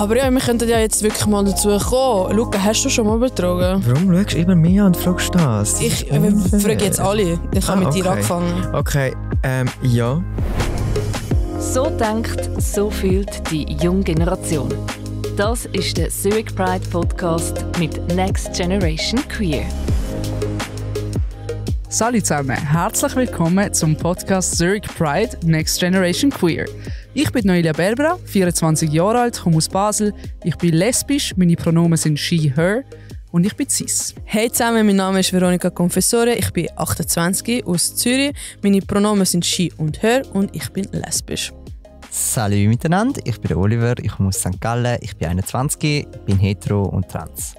Aber ja, wir könnten ja jetzt wirklich mal dazu kommen. Luca, hast du schon mal betrogen? Warum schaust du immer mich an und fragst das? Ich äh, frage jetzt alle. Ich habe ah, mit dir angefangen. Okay, ähm, ja. So denkt, so fühlt die junge Generation. Das ist der Zurich Pride Podcast mit Next Generation Queer. Salut zusammen, herzlich willkommen zum Podcast Zurich Pride Next Generation Queer. Ich bin Noelia Berbra, 24 Jahre alt, komme aus Basel. Ich bin lesbisch, meine Pronomen sind she, her und ich bin cis. Hey zusammen, mein Name ist Veronika Confessore, ich bin 28 aus Zürich. Meine Pronomen sind she und her und ich bin lesbisch. Salut miteinander, ich bin Oliver, ich komme aus St. Gallen, ich bin 21, bin hetero und trans.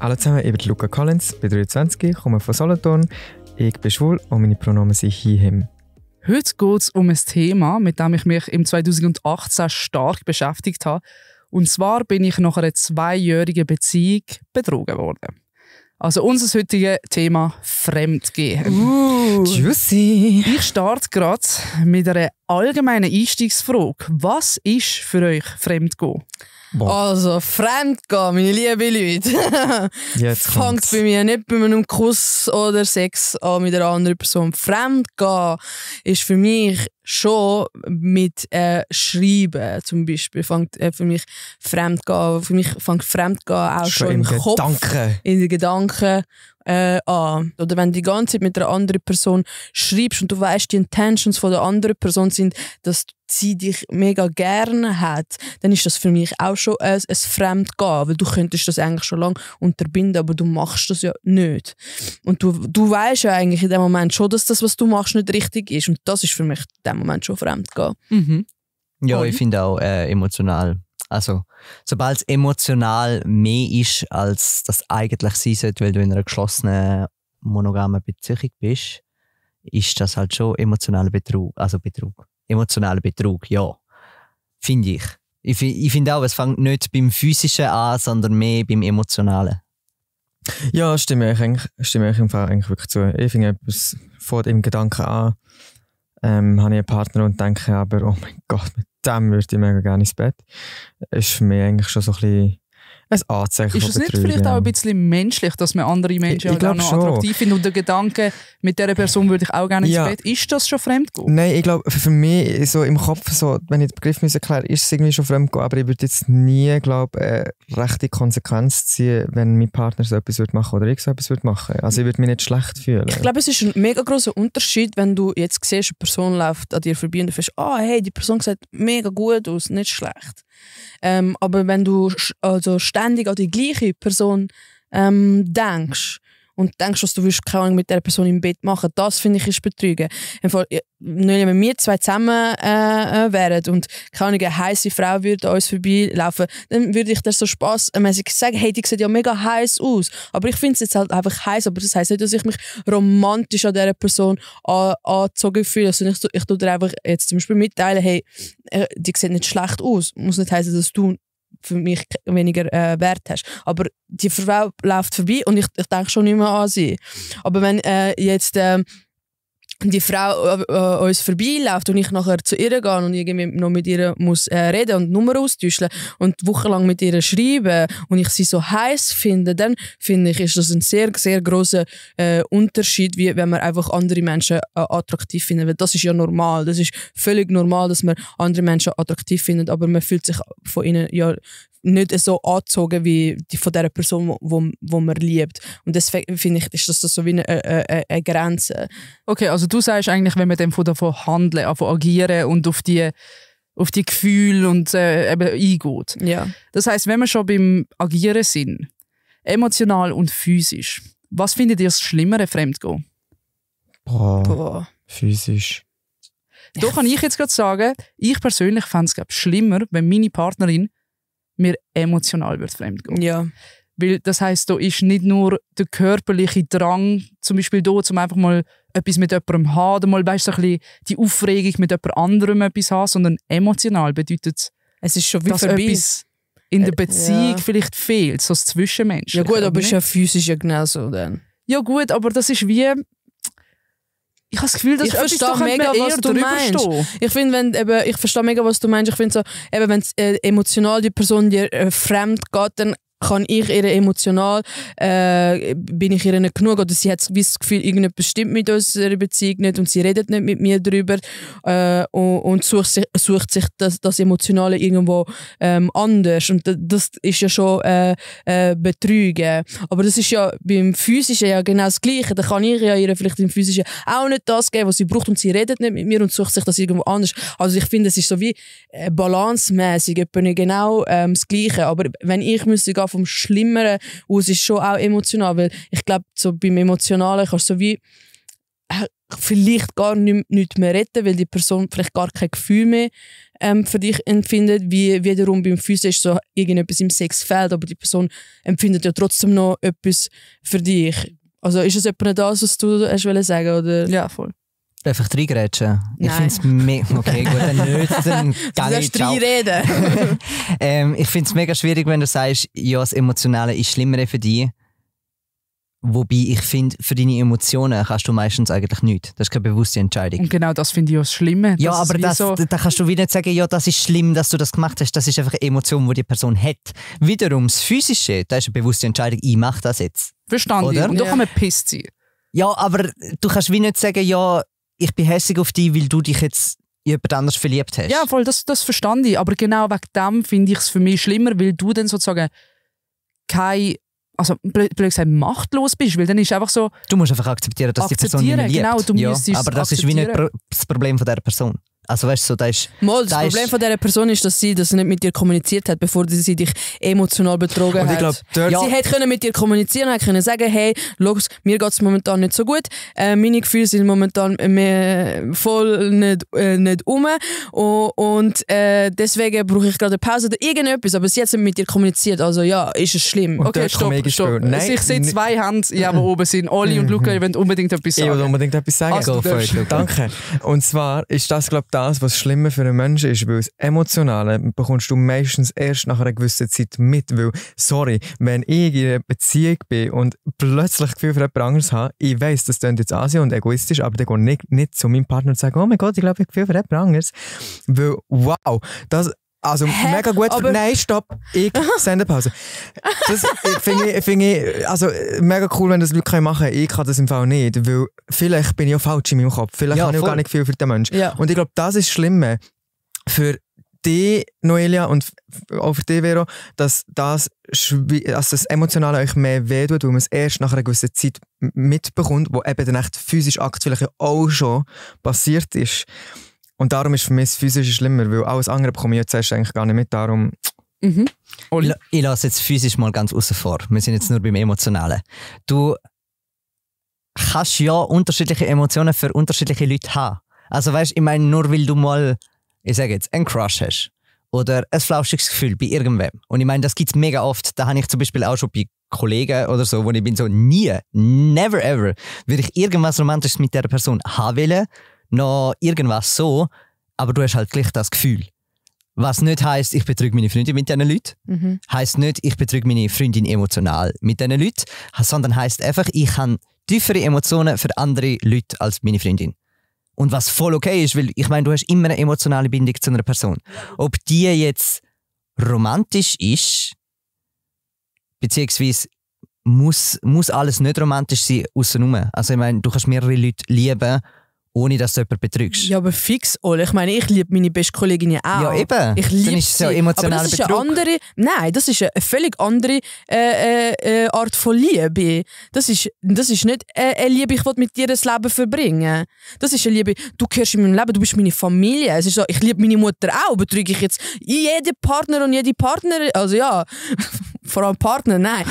Hallo zusammen, ich bin Luca Collins, bin 23, komme von Solothurn, ich bin schwul und meine Pronomen sind he, him. Heute geht es um ein Thema, mit dem ich mich im 2018 stark beschäftigt habe. Und zwar bin ich nach einer zweijährigen Beziehung betrogen worden. Also unser heutiges Thema Fremdgehen. Uh, juicy. Ich starte gerade mit einer allgemeine Einstiegsfrage. Was ist für euch Fremdgehen? Wow. Also, Fremdgehen, meine lieben Leute. Jetzt Fangt bei mir nicht bei einem Kuss oder Sex an mit einer anderen Person. Fremdgehen ist für mich schon mit äh, Schreiben zum Beispiel. Fängt äh, für mich Fremdgehen, für mich fängt Fremdgehen auch schon, schon im, im Kopf. In den Gedanken äh, an. Oder wenn du die ganze Zeit mit einer anderen Person schreibst und du weißt, die Intentions von der anderen Person sind, dass sie dich mega gerne hat, dann ist das für mich auch schon ein, ein Fremdgehen, weil du könntest das eigentlich schon lange unterbinden, aber du machst das ja nicht. Und du, du weißt ja eigentlich in dem Moment schon, dass das, was du machst, nicht richtig ist. Und das ist für mich in dem Moment schon Fremdgehen. Mhm. Ja, ich finde auch äh, emotional also sobald es emotional mehr ist, als das eigentlich sein sollte, weil du in einer geschlossenen, monogamen Beziehung bist, ist das halt schon emotionaler Betrug. Also Betrug. Emotionaler Betrug, ja. Finde ich. Ich, ich finde auch, es fängt nicht beim Physischen an, sondern mehr beim Emotionalen. Ja, stimme ich eigentlich, stimme ich im Fall eigentlich wirklich zu. Ich finde etwas vor dem Gedanken an, ähm, habe ich einen Partner und denke aber, oh mein Gott, mit dem würde ich mega gerne ins Bett. Ist für mich eigentlich schon so ein bisschen ein Ist es nicht vielleicht auch ein bisschen menschlich, dass man andere Menschen ich, ich auch noch schon. attraktiv findet und der Gedanke, mit dieser Person würde ich auch gerne ins ja. Bett, ist das schon fremd? Nein, ich glaube, für mich so im Kopf, so, wenn ich den Begriff erkläre, ist es irgendwie schon fremd, aber ich würde jetzt nie, glaube eine äh, rechte Konsequenz ziehen, wenn mein Partner so etwas würde machen oder ich so etwas würde machen. Also ich würde mich nicht schlecht fühlen. Ich glaube, es ist ein mega großer Unterschied, wenn du jetzt siehst, eine Person läuft an dir vorbei und du ah, oh, hey, die Person sieht mega gut aus, nicht schlecht ähm, aber wenn du also ständig an die gleiche Person ähm, denkst, und denkst, dass du willst keine Ahnung mit der Person im Bett machen. Das finde ich ist Betrügen. Im wenn wir zwei zusammen äh, äh, wären und keine Ahnung, eine heiße Frau würde an uns vorbeilaufen, dann würde ich dir so spaßmäßig sagen, hey, die sieht ja mega heiß aus. Aber ich finde es jetzt halt einfach heiß, aber das heißt nicht, dass ich mich romantisch an dieser Person angezogen fühle. Also ich, ich tue dir einfach jetzt zum Beispiel mitteilen, hey, äh, die sieht nicht schlecht aus. Muss nicht heißen, dass du für mich weniger äh, Wert hast. Aber die Frau läuft vorbei und ich, ich denke schon immer an sie. Aber wenn äh, jetzt äh, die Frau äh, äh, uns vorbeiläuft und ich nachher zu ihr gehe und irgendwie noch mit ihr muss äh, reden und Nummer austauschen und wochenlang mit ihr schreiben und ich sie so heiß finde, dann finde ich, ist das ein sehr, sehr großer äh, Unterschied, wie wenn man einfach andere Menschen äh, attraktiv findet. Weil das ist ja normal. Das ist völlig normal, dass man andere Menschen attraktiv findet, aber man fühlt sich von ihnen ja nicht so angezogen wie die von der Person, wo, wo man liebt. Und deswegen finde ich, ist das so wie eine, eine, äh, äh, äh, eine, Grenze. Okay, also du sagst eigentlich, wenn man dann von davon handeln, von also agieren und auf die auf die Gefühle und äh, eben eingeht. Ja. Das heißt, wenn wir schon beim Agieren sind, emotional und physisch, was findet ihr das Schlimmere Fremdgehen? Boah, Boah. physisch. Da kann ich jetzt gerade sagen, ich persönlich fände es schlimmer, wenn meine Partnerin mir emotional wird fremdgehen. Ja. Weil das heißt, da ist nicht nur der körperliche Drang, zum Beispiel da, zum einfach mal etwas mit jemandem haben, oder mal weißt, so ein bisschen die Aufregung mit jemand anderem etwas haben, sondern emotional bedeutet es, ist schon dass vorbei. etwas in der äh, Beziehung ja. vielleicht fehlt, so das Zwischenmensch. Ja gut, aber es ist ja physisch ja genauso dann. Ja gut, aber das ist wie, ich habe das Gefühl, dass ich verstehe halt mega, was du meinst. Stehen. Ich finde, wenn eben, ich verstehe mega, was du meinst. Ich finde so, eben, wenn äh, emotional die Person dir äh, fremd geht, dann kann ich ihr emotional, äh, bin ich ihr nicht genug oder sie hat das Gefühl, irgendetwas stimmt mit unserer Beziehung nicht und sie redet nicht mit mir darüber äh, und, und, sucht sich, sucht sich das, das Emotionale irgendwo ähm, anders und das ist ja schon äh, äh, Betrügen. Aber das ist ja beim Physischen ja genau das Gleiche, da kann ich ja ihr vielleicht im Physischen auch nicht das geben, was sie braucht und sie redet nicht mit mir und sucht sich das irgendwo anders. Also ich finde, es ist so wie äh, balancemäßig genau ähm, das Gleiche, aber wenn ich müsste auch vom Schlimmeren aus ist schon auch emotional, weil ich glaube, so beim Emotionalen kannst du so wie äh, vielleicht gar nichts mehr retten, weil die Person vielleicht gar kein Gefühl mehr ähm, für dich empfindet, wie wiederum beim Physisch so irgendetwas im Sex fehlt, aber die Person empfindet ja trotzdem noch etwas für dich. Also ist es etwa das, was du hast sagen oder? Ja, voll. Einfach ich reingrätschen? Ich finde es mega... Okay, gut, dann nicht. Dann du darfst reinreden. ähm, ich finde es mega schwierig, wenn du sagst, ja, das Emotionale ist schlimmer für dich. Wobei ich finde, für deine Emotionen kannst du meistens eigentlich nichts. Das ist keine bewusste Entscheidung. Und genau das finde ich auch das Schlimme. Ja, aber das, so da kannst du wieder nicht sagen, ja, das ist schlimm, dass du das gemacht hast. Das ist einfach eine Emotion, die die Person hat. Wiederum, das Physische, das ist eine bewusste Entscheidung, ich mache das jetzt. Verstanden. Oder? Und da ja. kann man pisst sein. Ja, aber du kannst wie nicht sagen, ja, ich bin hässlich auf dich, weil du dich jetzt in jemand anders verliebt hast. Ja, voll, das, das verstand ich. Aber genau wegen dem finde ich es für mich schlimmer, weil du dann sozusagen kein also blöd gesagt, machtlos bist, weil dann ist einfach so... Du musst einfach akzeptieren, dass akzeptieren, die Person nicht mehr liebt. Genau, du ja, aber das ist wie nicht das Problem von dieser Person. Also weißt so, da ist. Mal, das da Problem ist, von dieser Person ist, dass sie das nicht mit dir kommuniziert hat, bevor sie dich emotional betrogen und ich glaub, hat. Dort ja. Sie hätte können mit dir kommunizieren, hat können sagen, hey, los, mir geht es momentan nicht so gut, äh, meine Gefühle sind momentan äh, mehr voll nicht, äh, nicht um und, und äh, deswegen brauche ich gerade eine Pause oder irgendetwas, aber sie hat nicht mit dir kommuniziert, also ja, ist es schlimm. Und okay, stopp, stopp. stopp. Nein, ich sehe zwei Hände, die oben sind Oli und Luca, ihr wollt unbedingt etwas sagen. Ich will unbedingt etwas sagen. Also, Go, Danke. Und zwar ist das, glaube ich, das, was schlimmer für einen Menschen ist, weil das Emotionale bekommst du meistens erst nach einer gewissen Zeit mit. Weil, sorry, wenn ich in einer Beziehung bin und plötzlich Gefühl für jemand anderes habe, ich weiß, das klingt jetzt asien und egoistisch, aber dann gehe ich nicht, nicht zu meinem Partner und sage, oh mein Gott, ich glaube, ich habe Gefühl für jemand anderes. Weil, wow, das also Hä? mega gut. Aber Nein, stopp. Ich Sendepause. Das finde ich, find ich also, mega cool, wenn das Leute machen können. Ich kann das im Fall nicht, weil vielleicht bin ich auch falsch in meinem Kopf. Vielleicht ja, kann ich auch gar nicht viel für den Menschen. Ja. Und ich glaube, das ist das Schlimme für dich, Noelia, und auch für dich, Vero, dass das, also das Emotionale euch mehr wehtut, weil man es erst nach einer gewissen Zeit mitbekommt, wo eben dann echt physisch aktuell auch schon passiert ist. Und darum ist für mich das Physische schlimmer, weil alles andere bekomme ich jetzt eigentlich gar nicht mit. Darum Mhm. Ich, ich lasse jetzt physisch mal ganz außen vor. Wir sind jetzt nur beim Emotionalen. Du kannst ja unterschiedliche Emotionen für unterschiedliche Leute haben. Also weißt, ich meine, nur weil du mal, ich sage jetzt, einen Crush hast oder ein flauschiges Gefühl bei irgendwem. Und ich meine, das gibt es mega oft. Da habe ich zum Beispiel auch schon bei Kollegen oder so, wo ich bin so, nie, never ever, würde ich irgendwas Romantisches mit der Person haben wollen noch irgendwas so, aber du hast halt gleich das Gefühl. Was nicht heißt, ich betrüge meine Freundin mit diesen Leuten. Mhm. Heißt nicht, ich betrüge meine Freundin emotional mit diesen Leuten, sondern heißt einfach, ich habe tiefere Emotionen für andere Leute als meine Freundin. Und was voll okay ist, weil ich meine, du hast immer eine emotionale Bindung zu einer Person. Ob die jetzt romantisch ist, beziehungsweise muss, muss alles nicht romantisch sein, außer nur. Also ich meine, du kannst mehrere Leute lieben ohne dass du jemanden betrügst. Ja, aber fix alle. Ich meine, ich liebe meine beste Kollegin ja auch. Ja, eben. Ich liebe Dann ist es ja emotional aber das Ist eine andere, nein, das ist eine völlig andere äh, äh, äh, Art von Liebe. Das ist, das ist nicht äh, eine Liebe, ich will mit dir das Leben verbringen. Das ist eine Liebe, du gehörst in meinem Leben, du bist meine Familie. Es ist so, ich liebe meine Mutter auch, betrüge ich jetzt jeden Partner und jede Partnerin. Also ja, vor allem Partner, nein.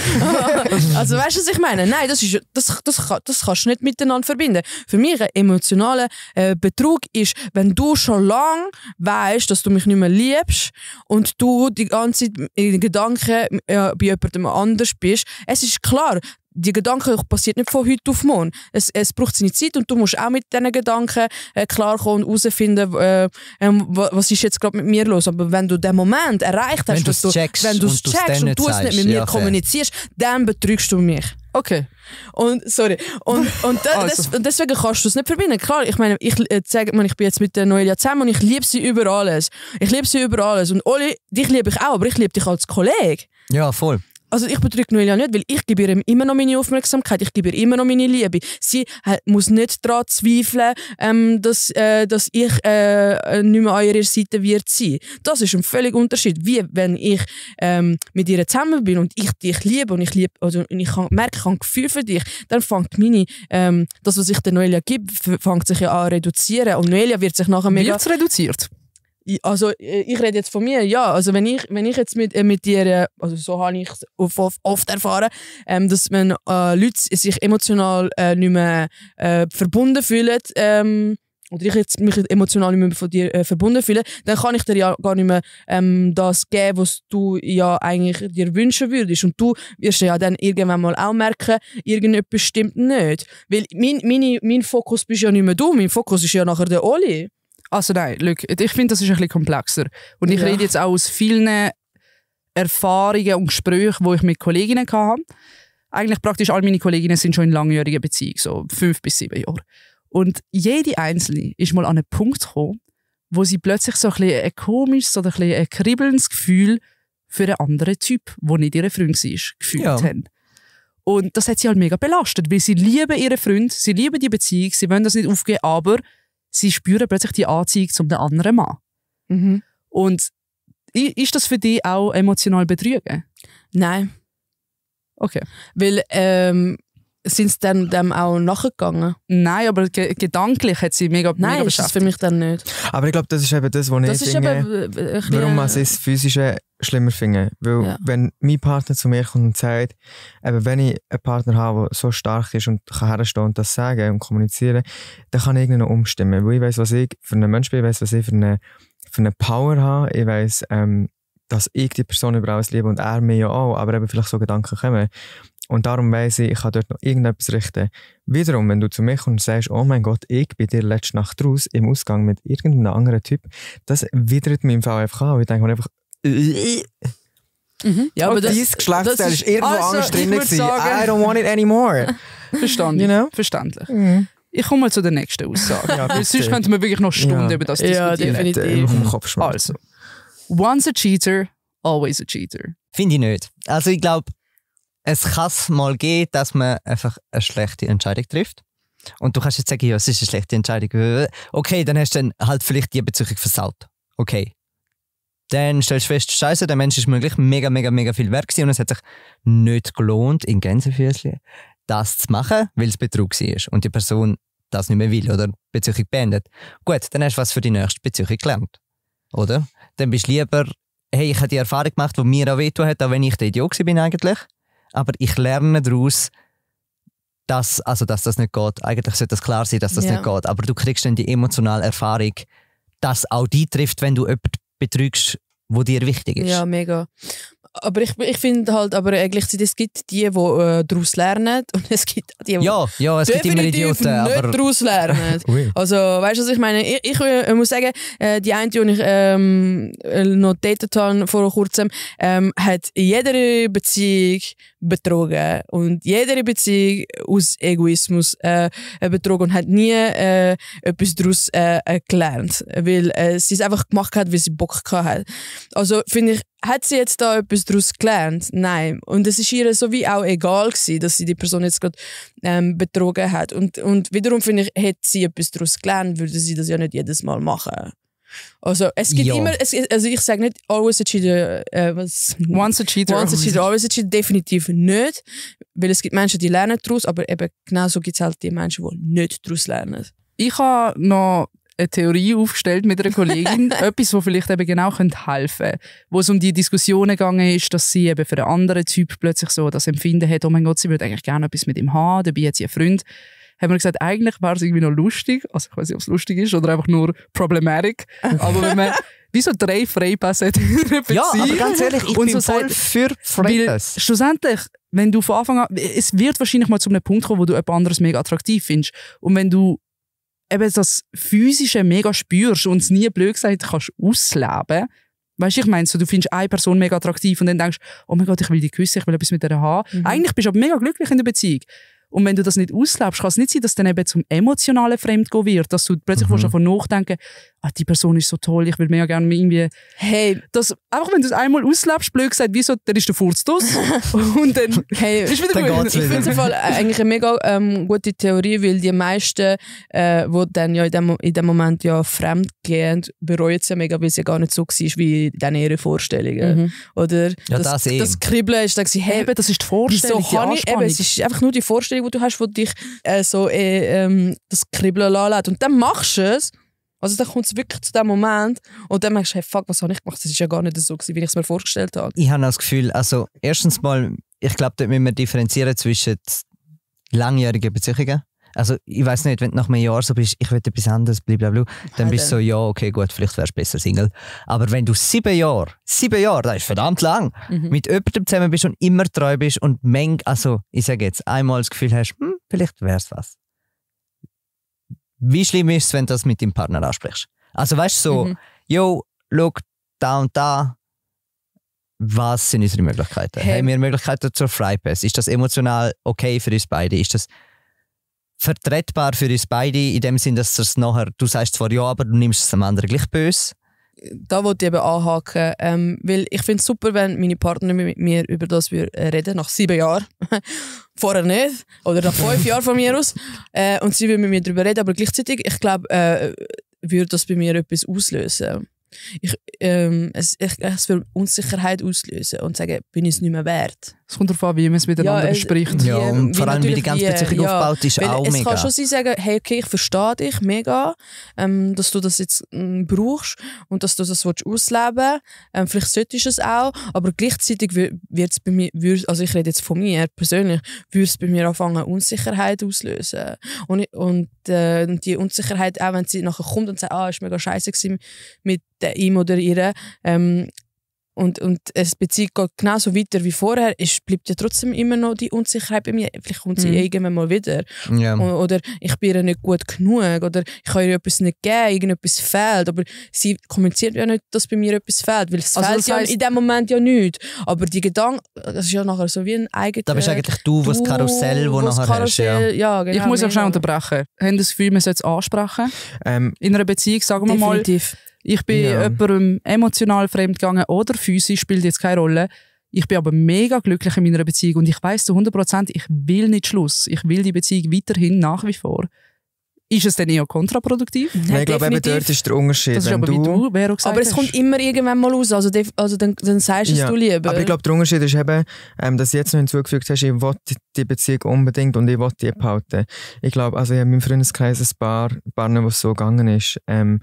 also weißt du, was ich meine? Nein, das, ist, das, das, das kannst du nicht miteinander verbinden. Für mich ein emotionaler äh, Betrug ist, wenn du schon lange weißt, dass du mich nicht mehr liebst und du die ganze Zeit in Gedanken äh, bei jemandem anders bist. Es ist klar, die Gedanken passieren nicht von heute auf morgen. Es, es braucht seine Zeit und du musst auch mit diesen Gedanken äh, klarkommen und herausfinden, äh, ähm, was ist jetzt gerade mit mir los. Aber wenn du den Moment erreicht hast, wenn dass du, checkst wenn du es checkst und du es nicht mit mir ja, okay. kommunizierst, dann betrügst du mich. Okay. Und, sorry. Und, und, da, also. des, deswegen kannst du es nicht verbinden. Klar, ich meine, ich, äh, sag, man, ich bin jetzt mit der Noelia zusammen und ich liebe sie über alles. Ich liebe sie über alles. Und Oli, dich liebe ich auch, aber ich liebe dich als Kollege. Ja, voll also ich betrüge Noelia nicht, weil ich gebe ihr immer noch meine Aufmerksamkeit, ich gebe ihr immer noch meine Liebe. Sie muss nicht daran zweifeln, ähm, dass, äh, dass ich äh, äh, nicht mehr an ihrer Seite wird sein. Das ist ein völlig Unterschied, wie wenn ich ähm, mit ihr zusammen bin und ich dich liebe und ich liebe also, und ich kann, merke, ich habe ein Gefühl für dich, dann fängt meine, ähm, das was ich der Noelia gebe, fängt sich ja an reduzieren und Noelia wird sich nachher mega... Wird reduziert? also äh, ich rede jetzt von mir, ja, also wenn ich, wenn ich jetzt mit, äh, mit dir, äh, also so habe ich es oft, oft, erfahren, ähm, dass wenn äh, Leute sich emotional äh, nicht mehr äh, verbunden fühlen, ähm, oder ich jetzt mich emotional nicht mehr von dir äh, verbunden fühle, dann kann ich dir ja gar nicht mehr ähm, das geben, was du ja eigentlich dir wünschen würdest. Und du wirst ja dann irgendwann mal auch merken, irgendetwas stimmt nicht. Weil mein, meine, mein Fokus bist ja nicht mehr du, mein Fokus ist ja nachher der Oli. Also nein, look, ich finde, das ist ein bisschen komplexer. Und ich ja. rede jetzt auch aus vielen Erfahrungen und Gesprächen, die ich mit Kolleginnen hatte. Eigentlich praktisch alle meine Kolleginnen sind schon in langjähriger Beziehung, so fünf bis sieben Jahre. Und jede Einzelne ist mal an einen Punkt gekommen, wo sie plötzlich so ein, bisschen ein komisches oder ein, ein kribbelndes Gefühl für einen anderen Typ, der nicht ihre Freund war, gefühlt ja. haben. Und das hat sie halt mega belastet, weil sie lieben ihren Freund, sie lieben die Beziehung, sie wollen das nicht aufgeben, aber sie spüren plötzlich die Anziehung zum anderen Mann. Mhm. Und ist das für dich auch emotional betrügen? Nein. Okay. Weil ähm, sind sie dann dem auch nachgegangen? Nein, aber ge gedanklich hat sie mega, Nein, mega beschäftigt. ist das für mich dann nicht. Aber ich glaube, das ist eben das, was das ich finde, warum man es äh, physische schlimmer finde. Weil ja. wenn mein Partner zu mir kommt und sagt, eben wenn ich einen Partner habe, der so stark ist und kann herstehen und das sagen und kommunizieren, dann kann ich ihn noch umstimmen. Weil ich weiß, was ich für einen Mensch bin, ich weiß, was ich für eine, für eine Power habe, ich weiß, ähm, dass ich die Person über alles liebe und er mir ja auch, aber eben vielleicht so Gedanken kommen. Und darum weiss ich, ich kann dort noch irgendetwas richten. Wiederum, wenn du zu mir kommst und sagst, oh mein Gott, ich bin dir letzte Nacht raus im Ausgang mit irgendeinem anderen Typ, das widert mir im Fall einfach an. Ich denke mir einfach, mhm. ja, aber das, dieses Geschlechtsteil ist, ist irgendwo also, anders ah, drin gewesen. Sagen, I don't want it anymore. Verstanden. you know? Verständlich. Mhm. Ich komme mal zu der nächsten Aussage. ja, sonst könnten wir wirklich noch Stunden ja. über das diskutieren. Ja, definitiv. Äh, also. Once a cheater, always a cheater. Finde ich nicht. Also ich glaube, es kann mal geben, dass man einfach eine schlechte Entscheidung trifft. Und du kannst jetzt sagen, ja, es ist eine schlechte Entscheidung. Okay, dann hast du dann halt vielleicht die Beziehung versaut. Okay. Dann stellst du fest, Scheiße, der Mensch ist möglich mega, mega, mega viel wert gewesen und es hat sich nicht gelohnt, in Gänsefüßchen das zu machen, weil es Betrug war und die Person das nicht mehr will oder die beendet. Gut, dann hast du was für die nächste Beziehung gelernt. Oder? dann bist du lieber, hey, ich habe die Erfahrung gemacht, die mir auch wehtun hat, auch wenn ich der Idiot bin eigentlich. Aber ich lerne daraus, dass, also, dass das nicht geht. Eigentlich sollte das klar sein, dass das yeah. nicht geht. Aber du kriegst dann die emotionale Erfahrung, dass auch die trifft, wenn du jemanden betrügst, wo dir wichtig ist. Ja, mega. Aber ich, ich finde halt, aber äh, gleichzeitig, es gibt die, die äh, daraus lernen und es gibt die, die ja, ja, es gibt immer Idioten, nicht aber... daraus lernen. also, weißt du, was ich meine? Ich, ich, ich äh, muss sagen, äh, die eine, die ich ähm, äh, noch datet habe vor kurzem, ähm, hat jede Beziehung betrogen und jede Beziehung aus Egoismus äh, betrogen und hat nie äh, etwas daraus äh, gelernt, weil äh, sie es einfach gemacht hat, weil sie Bock hatte. Also finde ich, hat sie jetzt da etwas daraus gelernt? Nein. Und es ist ihr so wie auch egal gewesen, dass sie die Person jetzt gerade ähm, betrogen hat. Und, und wiederum finde ich, hätte sie etwas daraus gelernt, würde sie das ja nicht jedes Mal machen. Also es gibt ja. immer, es, also ich sage nicht always a cheater, äh, was? Once a cheater, once a cheater, always a cheater, definitiv nicht, weil es gibt Menschen, die lernen daraus, aber eben genauso gibt es halt die Menschen, die nicht daraus lernen. Ich habe noch eine Theorie aufgestellt mit einer Kollegin, etwas, was vielleicht eben genau könnte helfen könnte. Wo es um die Diskussionen gegangen ist, dass sie eben für einen anderen Typ plötzlich so das Empfinden hat, oh mein Gott, sie würde eigentlich gerne etwas mit ihm haben, dabei hat sie einen Freund. Haben wir gesagt, eigentlich wäre es irgendwie noch lustig, also ich weiß nicht, ob es lustig ist oder einfach nur problematic, aber wenn man wie so drei Freipässe hat Ja, aber ganz ehrlich, ich und bin so voll für Freipässe. Schlussendlich, wenn du von Anfang an, es wird wahrscheinlich mal zu einem Punkt kommen, wo du jemand anderes mega attraktiv findest. Und wenn du eben das Physische mega spürst und es nie blöd gesagt kannst ausleben. Weißt du, ich meine, so, du findest eine Person mega attraktiv und dann denkst oh mein Gott, ich will die küssen, ich will etwas mit ihr haben. Mhm. Eigentlich bist du aber mega glücklich in der Beziehung. Und wenn du das nicht auslebst, kann es nicht sein, dass dann eben zum emotionalen Fremdgehen wird, dass du plötzlich mhm. davon nachdenken ah, die Person ist so toll, ich will mehr gerne irgendwie. Hey. Das, einfach wenn du es einmal auslebst, blöd gesagt, wieso, dann ist der Furz draus. und dann hey, ist wieder dann gut. Ich finde es äh, eigentlich eine mega ähm, gute Theorie, weil die meisten, äh, wo dann ja in dem, in dem Moment ja fremd gehen, bereuen es ja mega, weil es ja gar nicht so war, wie in ihren Vorstellungen. Mhm. Oder ja, das, das, eben. das Kribbeln ist dass sie hey, eben, das ist die Vorstellung, wieso kann ich, eben, es ist einfach nur die Vorstellung, die du hast, die dich äh, so äh, ähm, das Kribbeln anlädt. Und dann machst du es also dann kommt es wirklich zu dem Moment und dann merkst du, hey, fuck, was habe ich gemacht? Das ist ja gar nicht so, wie ich es mir vorgestellt habe. Ich habe das Gefühl, also erstens mal, ich glaube, dort müssen wir differenzieren zwischen langjährigen Beziehungen. Also ich weiß nicht, wenn du nach einem Jahr so bist, ich will etwas anderes, blablabla, dann bist du so, ja, okay, gut, vielleicht wärst du besser Single. Aber wenn du sieben Jahre, sieben Jahre, das ist verdammt lang, mhm. mit jemandem zusammen bist und immer treu bist und meng, also ich sage jetzt, einmal das Gefühl hast, hm, vielleicht wär's was. Wie schlimm ist es, wenn du das mit deinem Partner ansprichst? Also weißt du so, mhm. yo, schau, da und da, was sind unsere Möglichkeiten? Hey. Haben wir Möglichkeiten zur Freipass? Ist das emotional okay für uns beide? Ist das vertretbar für uns beide in dem Sinn, dass du es nachher, du sagst zwar ja, aber du nimmst es dem anderen gleich böse? da wollte ich eben anhaken, ähm, weil ich finde es super, wenn meine Partner mit mir über das äh, reden, nach sieben Jahren. Vorher nicht, oder nach fünf Jahren von mir aus. Äh, und sie würden mit mir darüber reden, aber gleichzeitig, ich glaube, äh, würde das bei mir etwas auslösen ich, ähm, es, ich, es für Unsicherheit auslösen und sagen, bin ich es nicht mehr wert. Es kommt darauf an, wie man es miteinander ja, bespricht. Ja, und vor allem, wie die ganze Beziehung ja, aufgebaut ist, auch es mega. Es kann schon sein, sagen, hey, okay, ich verstehe dich mega, ähm, dass du das jetzt ähm, brauchst und dass du das willst ausleben ähm, Vielleicht solltest du es auch, aber gleichzeitig wird es bei mir, also ich rede jetzt von mir persönlich, würde es bei mir anfangen, Unsicherheit auslösen. Und, und äh, die Unsicherheit, auch wenn sie nachher kommt und sagt, ah, ist mega scheiße gewesen mit dem ihm oder ihr, ähm, und, und es bezieht geht genauso weiter wie vorher, es bleibt ja trotzdem immer noch die Unsicherheit bei mir. Vielleicht kommt sie mm. irgendwann mal wieder. Yeah. O oder ich bin ihr nicht gut genug oder ich kann ihr etwas nicht geben, irgendetwas fehlt. Aber sie kommuniziert ja nicht, dass bei mir etwas fehlt, weil es also fehlt ja in dem Moment ja nicht. Aber die Gedanken, das ist ja nachher so wie ein eigener... Da bist eigentlich du, du was Karussell, wo nachher Karussell, hast, ja. ja genau, ich muss auch schnell unterbrechen. Haben das Gefühl, man sollte es ansprechen? Ähm, in einer Beziehung, sagen wir mal... Ich bin ja. jemandem emotional fremd gegangen oder physisch, spielt jetzt keine Rolle. Ich bin aber mega glücklich in meiner Beziehung und ich weiß zu 100%, ich will nicht Schluss. Ich will die Beziehung weiterhin nach wie vor. Ist es denn eher kontraproduktiv? Nein, Nein ich glaube, eben dort ist der Unterschied. Das ist aber, du, du aber es hast. kommt immer irgendwann mal raus. Also, also dann, dann sagst ja, es du es lieber. Aber ich glaube, der Unterschied ist eben, ähm, dass du jetzt noch hinzugefügt hast, ich will die Beziehung unbedingt und ich will die behalten. Ich glaube, also ich habe in meinem Freundeskreis ein paar, ein paar die es so gegangen ist. Ähm,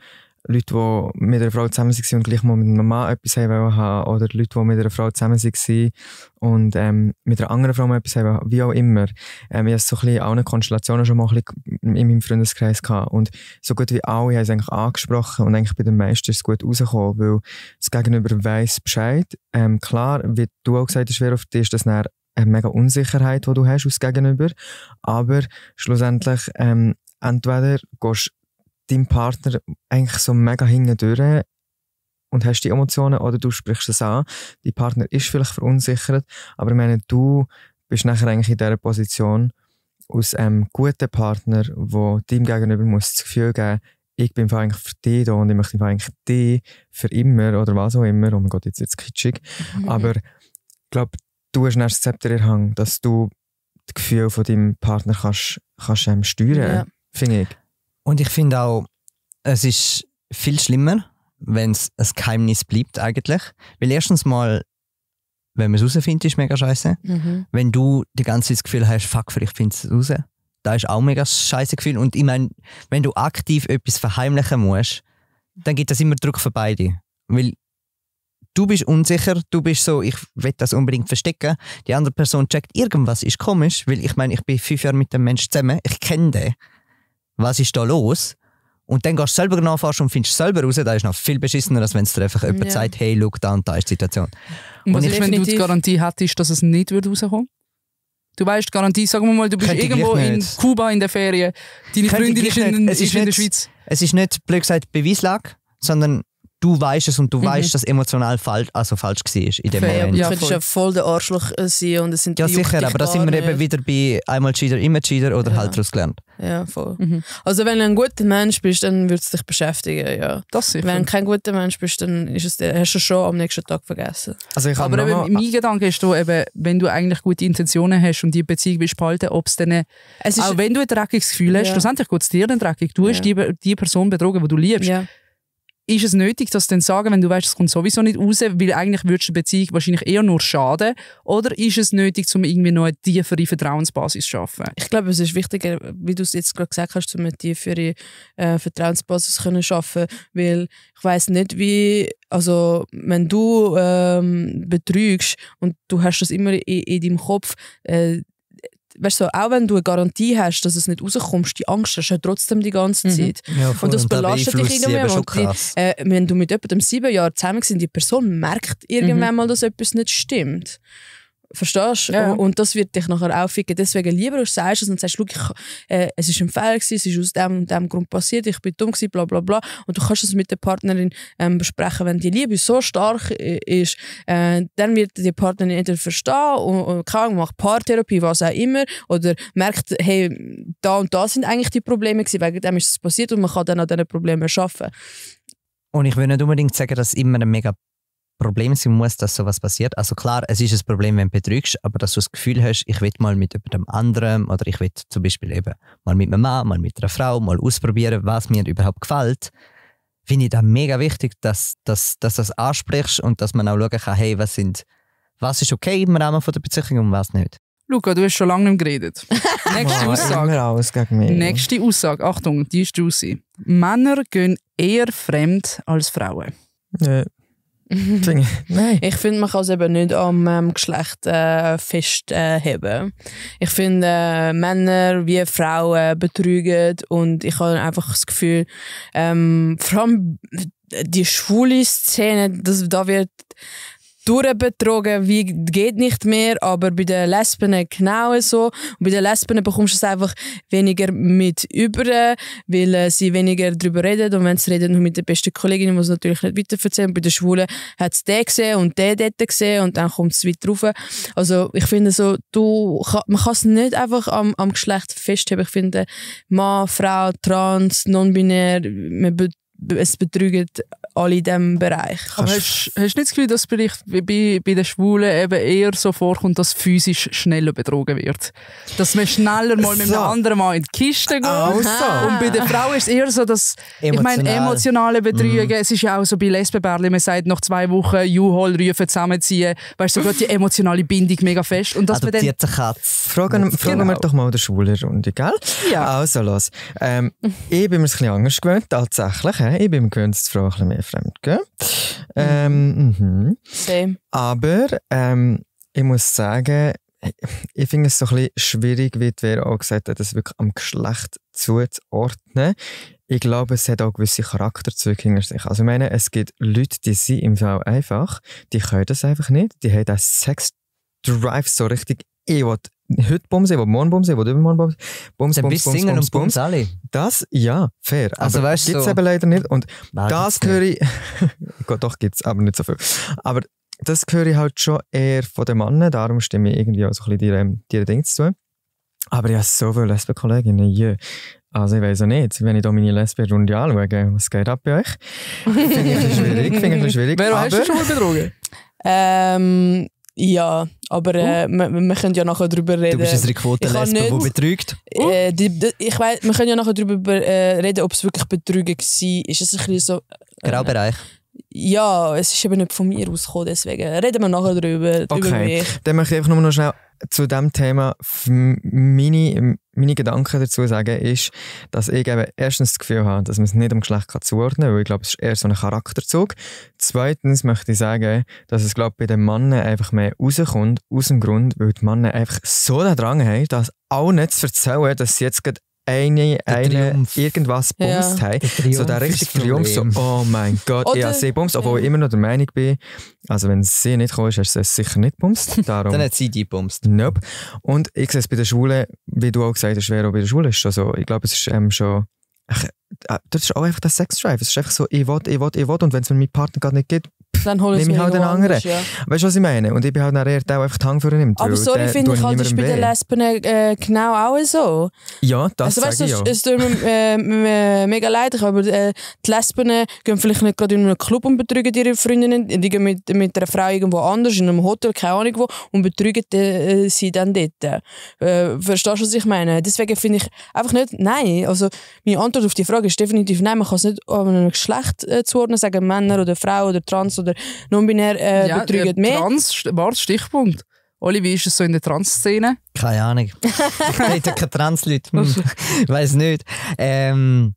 Leute, die mit einer Frau zusammen waren und gleich mal mit einem Mann etwas haben haben oder Leute, die mit einer Frau zusammen waren und ähm, mit einer anderen Frau mal etwas haben wie auch immer. Ähm, ich hatte so ein bisschen alle Konstellationen schon mal in meinem Freundeskreis gehabt und so gut wie alle haben es eigentlich angesprochen und eigentlich bei den meisten ist es gut rausgekommen, weil das Gegenüber weiss Bescheid. Ähm, klar, wie du auch gesagt hast, wäre auf dich ist das eine mega Unsicherheit, die du hast als Gegenüber, aber schlussendlich ähm, entweder gehst deinem Partner eigentlich so mega hinten durch und hast die Emotionen oder du sprichst es an. Dein Partner ist vielleicht verunsichert, aber ich meine, du bist nachher eigentlich in dieser Position aus einem guten Partner, wo dem gegenüber muss das Gefühl geben ich bin eigentlich für dich da und ich möchte eigentlich dich für immer oder was auch immer. Oh mein Gott, jetzt wird es kitschig. Mhm. Aber ich glaube, du hast erst das Zepter in Hang, dass du das Gefühl von deinem Partner kannst, kannst ähm, steuern, ja. finde ich. Und ich finde auch, es ist viel schlimmer, wenn es ein Geheimnis bleibt eigentlich. Weil erstens mal, wenn man es rausfindet, ist mega scheiße. Mhm. Wenn du die ganze Zeit das Gefühl hast, fuck, vielleicht findest du es raus, da ist auch mega scheiße Gefühl. Und ich meine, wenn du aktiv etwas verheimlichen musst, dann gibt das immer Druck für beide. Weil du bist unsicher, du bist so, ich will das unbedingt verstecken. Die andere Person checkt, irgendwas ist komisch, weil ich meine, ich bin fünf Jahre mit dem Menschen zusammen, ich kenne den was ist da los? Und dann gehst du selber nachforschen genau und findest selber raus, da ist noch viel beschissener, als wenn es dir einfach jemand ja. sagt, hey, schau da und da ist die Situation. Und was also ich, wenn du die Garantie hättest, dass es nicht rauskommt? Du weißt, Garantie, sagen wir mal, du bist Könnt irgendwo in Kuba in der Ferien, deine Könnt Freundin ist, in, ist in, der Schweiz. Es ist nicht, blöd gesagt, Beweislage, sondern du weißt es und du mhm. weißt, dass emotional falsch, also falsch war in dem Fair. Moment. Ja, du ja voll der Arschloch äh, sein und es sind Ja sicher, aber da sind wir eben wieder bei einmal Cheater, immer Cheater oder ja. halt daraus gelernt. Ja, voll. Mhm. Also wenn du ein guter Mensch bist, dann würdest du dich beschäftigen, ja. Das sicher. Wenn du kein guter Mensch bist, dann ist es, hast du es schon am nächsten Tag vergessen. Also ich aber eben, mein ah. Gedanke ist da eben, wenn du eigentlich gute Intentionen hast und die Beziehung willst behalten, ob äh, es dann, es auch wenn du ein dreckiges Gefühl hast, ja. schlussendlich geht es dir dann dreckig. Du hast die, die Person betrogen, die du liebst ist es nötig, dass du dann sagen, wenn du weißt, es kommt sowieso nicht raus, weil eigentlich würdest du eine Beziehung wahrscheinlich eher nur schaden? Oder ist es nötig, um irgendwie noch eine tiefere Vertrauensbasis zu schaffen? Ich glaube, es ist wichtiger, wie du es jetzt gerade gesagt hast, um eine tiefere äh, Vertrauensbasis zu schaffen, weil ich weiß nicht, wie also wenn du ähm, betrügst und du hast das immer in, in deinem Kopf, äh, weißt du, auch wenn du eine Garantie hast, dass es nicht rauskommst, die Angst hast du trotzdem die ganze mhm. Zeit. Mhm. Ja, und das belastet dich irgendwann. Und die, äh, wenn du mit jemandem sieben Jahre zusammen bist, die Person merkt irgendwann mhm. mal, dass etwas nicht stimmt. Verstehst du? Ja. Und das wird dich nachher aufficken. Deswegen lieber du sagst es und sagst, ich, äh, es war ein Fehler, gewesen, es ist aus dem und dem Grund passiert, ich bin dumm gewesen, bla bla bla. Und du kannst es mit der Partnerin ähm, besprechen. Wenn die Liebe so stark äh, ist, äh, dann wird die Partnerin entweder verstehen und, und kann, macht Paartherapie, was auch immer, oder merkt, hey, da und da sind eigentlich die Probleme gewesen, wegen dem ist es passiert und man kann dann an diesen Problemen arbeiten. Und ich will nicht unbedingt sagen, dass immer ein mega Problem sein muss, dass sowas passiert. Also klar, es ist ein Problem, wenn du betrügst, aber dass du das Gefühl hast, ich will mal mit jemandem anderem oder ich will zum Beispiel eben mal mit einem Mann, mal mit einer Frau, mal ausprobieren, was mir überhaupt gefällt, finde ich da mega wichtig, dass, dass, dass du das ansprichst und dass man auch schauen kann, hey, was, sind, was ist okay im Rahmen von der Beziehung und was nicht. Luca, du hast schon lange nicht geredet. Nächste Aussage. Alles gegen mich. Nächste Aussage, Achtung, die ist juicy. Männer gehen eher fremd als Frauen. Nö. Ja ich, nein. Ich finde, man kann es eben nicht am ähm, Geschlecht äh, festheben. Äh, ich finde, äh, Männer wie Frauen betrügen und ich habe einfach das Gefühl, ähm, vor allem die schwule Szene, das, da wird durchbetrogen, wie geht nicht mehr, aber bei den Lesben genau so. Und bei den Lesben bekommst du es einfach weniger mit über, weil äh, sie weniger darüber reden und wenn sie reden, nur mit der besten Kollegin, muss natürlich nicht weiterverzählen. Bei den Schwulen hat es den gesehen und den dort gesehen und dann kommt es weiter rauf. Also ich finde so, du, man kann es nicht einfach am, am Geschlecht festheben. Ich finde Mann, Frau, Trans, Non-Binär, es betrügt alle in diesem Bereich. Aber hast, hast du nicht das Gefühl, dass vielleicht bei, bei den Schwulen eben eher so vorkommt, dass physisch schneller betrogen wird? Dass man schneller mal so. mit einem anderen Mann in die Kiste geht. Also. Und bei der Frau ist es eher so, dass Emotional. ich meine, emotionale mhm. Betrügen, mhm. es ist ja auch so bei Lesbenbärli, man sagt nach zwei Wochen Juhol rufen zusammenziehen, weißt du, so die emotionale Bindung mega fest. Und dass Adoptierte man dann, Katze. Fragen, fragen genau. wir doch mal der schwulen Runde, gell? Ja. Also los. Ähm, ich bin mir ein bisschen anders gewöhnt, tatsächlich. Ich bin mir gewöhnt, dass die Frau ein bisschen mehr fremdgehen. Mhm. Ähm, mhm. Same. Aber ähm, ich muss sagen, ich finde es so ein bisschen schwierig, wie die Vera auch gesagt hat, das wirklich am Geschlecht zuzuordnen. Ich glaube, es hat auch gewisse Charakterzüge hinter sich. Also ich meine, es gibt Leute, die sind im Fall einfach, die können das einfach nicht, die haben den Sex Drive so richtig, ich will heute bumsen, wo morgen bumsen, wo übermorgen bumsen. Bums, bums, bums, singen bums, und bums, alle. Das, ja, fair. Also aber weißt du. Gibt's so. eben leider nicht. Und das höre ich. Gott, doch gibt es, aber nicht so viel. Aber das höre ich halt schon eher von den Männern, darum stimme ich irgendwie auch so ein bisschen dir ähm, Dinge zu. Aber ich habe so viele Lesbenkolleginnen, yeah. Also ich weiß auch nicht, wenn ich da meine Lesbenrunde anschaue, was geht ab bei euch? Finde ich ein schwierig, finde ich ein schwierig. Wer hast du schon mal betrogen? Ähm, ja, aber äh, oh. wir, wir können ja nachher darüber reden. Du bist ein Quotenlesbe, die betrügt. Äh, oh. die, die, ich weiß, wir können ja nachher darüber äh, reden, ob es wirklich Betrügen war. Ist es ein bisschen so... Äh, Graubereich ja, es ist eben nicht von mir ausgekommen, deswegen reden wir nachher darüber. Okay, dann möchte ich einfach nur noch schnell zu dem Thema meine, meine Gedanken dazu sagen, ist, dass ich eben erstens das Gefühl habe, dass man es nicht am Geschlecht kann zuordnen kann, weil ich glaube, es ist eher so ein Charakterzug. Zweitens möchte ich sagen, dass es glaube bei den Männern einfach mehr rauskommt, aus dem Grund, weil die Männer einfach so den Drang haben, das auch nicht zu erzählen, dass sie jetzt gerade eine, der eine Triumph. irgendwas bumst ja. haben. so der richtige Triumph, so, oh mein Gott, Oder, ich habe sie bumst, obwohl ja. ich immer noch der Meinung bin, also wenn sie nicht gekommen ist, hast du es sicher nicht bumst. Dann hat sie die bumst. Nope. Und ich sehe es bei der Schule, wie du auch gesagt hast, auch bei der Schule ist schon so, ich glaube, es ist ähm, schon äh, das ist auch einfach der Sex Drive. Es ist einfach so, ich will, ich will, ich will. Und wenn es mir meinem Partner gerade nicht geht, dann hole ich halt einen anderen. ja. Weißt du, was ich meine? Und ich bin halt nachher der, der einfach die Hand vornimmt. Aber sorry, finde ich halt, das ist bei den Lesben äh, äh, genau auch so. Ja, das also, weißt, sage ich ja. Es tut mir äh, mega leid, aber äh, die Lesben äh, gehen vielleicht nicht gerade in einen Club und betrügen ihre Freundinnen. Die gehen mit, mit einer Frau irgendwo anders, in einem Hotel, keine Ahnung wo, und betrügen äh, sie dann dort. Äh, verstehst du, was ich meine? Deswegen finde ich einfach nicht, nein. Also, meine Antwort auf die Frage ist definitiv nein. Man kann es nicht einem Geschlecht zuordnen, sagen Männer oder Frauen oder Trans oder oder non-binär äh, ja, betrügen äh, mehr. Trans war das Stichpunkt. Oli, wie ist es so in der Trans-Szene? Keine Ahnung. ich rede keine Trans-Leute. Hm, ich weiß nicht. Ähm,